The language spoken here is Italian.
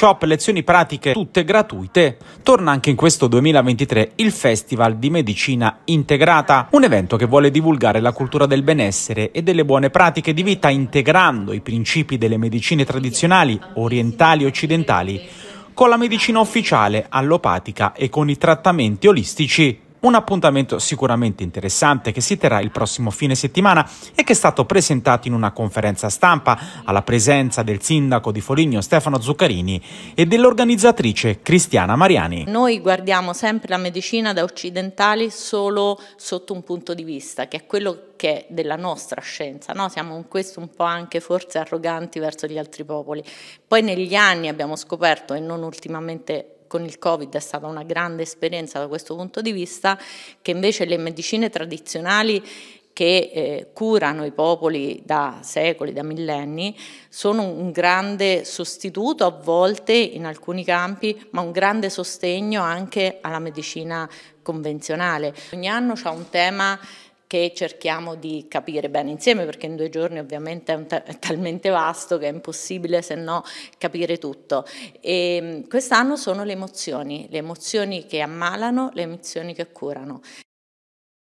workshop, lezioni pratiche tutte gratuite, torna anche in questo 2023 il Festival di Medicina Integrata, un evento che vuole divulgare la cultura del benessere e delle buone pratiche di vita integrando i principi delle medicine tradizionali, orientali e occidentali, con la medicina ufficiale, allopatica e con i trattamenti olistici. Un appuntamento sicuramente interessante che si terrà il prossimo fine settimana e che è stato presentato in una conferenza stampa alla presenza del sindaco di Foligno Stefano Zuccarini e dell'organizzatrice Cristiana Mariani. Noi guardiamo sempre la medicina da occidentali solo sotto un punto di vista, che è quello che della nostra scienza, no? siamo in questo un po' anche forse arroganti verso gli altri popoli. Poi negli anni abbiamo scoperto, e non ultimamente con il Covid è stata una grande esperienza da questo punto di vista, che invece le medicine tradizionali che eh, curano i popoli da secoli, da millenni, sono un grande sostituto a volte in alcuni campi, ma un grande sostegno anche alla medicina convenzionale. Ogni anno c'è un tema che cerchiamo di capire bene insieme perché in due giorni ovviamente è, ta è talmente vasto che è impossibile se no capire tutto. Ehm, quest'anno sono le emozioni, le emozioni che ammalano, le emozioni che curano.